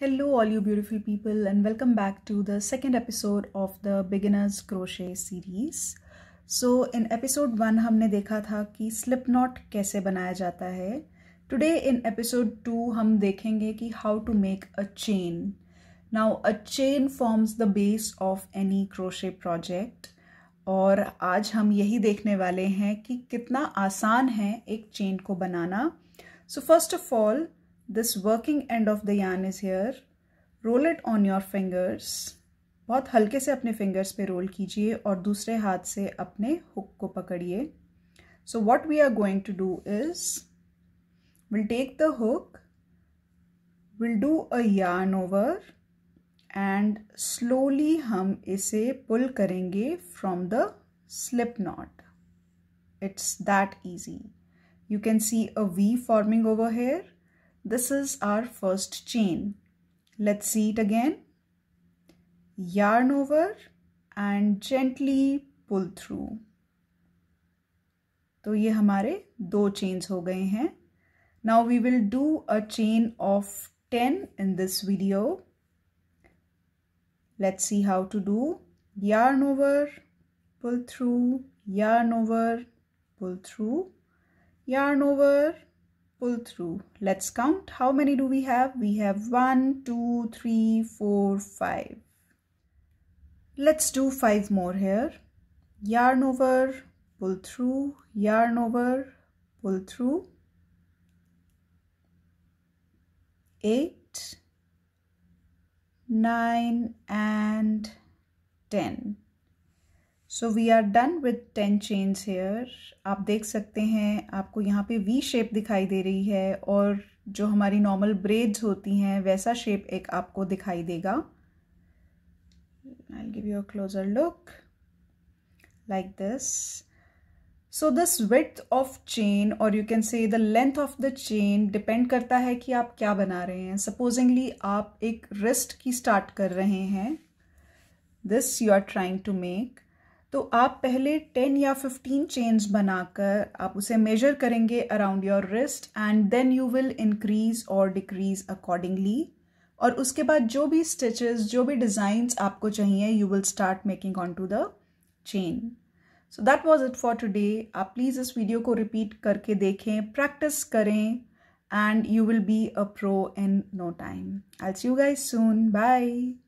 Hello all you beautiful people and welcome back to the second episode of the beginners crochet series. So in episode 1 हमने देखा था कि slip knot कैसे बनाया जाता है. Today in episode 2 हम देखेंगे कि how to make a chain. Now a chain forms the base of any crochet project. और आज हम यही देखने वाले हैं कि कितना आसान है एक चेन को बनाना. So first of all this working end of the yarn is here roll it on your fingers बहुत हल्के से अपने फिंगर्स पे रोल कीजिए और दूसरे हाथ से अपने हुक को पकड़िए so what we are going to do is will take the hook will do a yarn over and slowly हम इसे पुल करेंगे from the slip knot it's that easy you can see a V forming over here This is our first chain. Let's see it again. Yarn over and gently pull through. तो ये हमारे दो chains हो गए हैं now we will do a chain of ten in this video let's see how to do yarn over pull through yarn over pull through yarn over pull through. Let's count. How many do we have? We have one, two, three, four, five. Let's do 5 more here. Yarn over, pull through, yarn over, pull through. 8, 9 and 10. So we are done with ten chains here आप देख सकते हैं आपको यहाँ पे V shape दिखाई दे रही है और जो हमारी नॉर्मल ब्रेड्स होती हैं वैसा शेप एक आपको दिखाई देगा I give you a closer look like this so this width of chain और you can see the length of the chain depend करता है कि आप क्या बना रहे हैं सपोजिंगली आप एक रिस्ट की स्टार्ट कर रहे हैं this you are trying to make तो आप पहले 10 या 15 चेन्स बनाकर आप उसे मेजर करेंगे around your wrist and then you will increase और डिक्रीज अकॉर्डिंगली और उसके बाद जो भी स्टिचेस जो भी डिज़ाइंस आपको चाहिए you will start making on to the chain so that was it for today आप प्लीज़ इस वीडियो को रिपीट करके देखें प्रैक्टिस करें and you will be a pro in no time I see you guys soon bye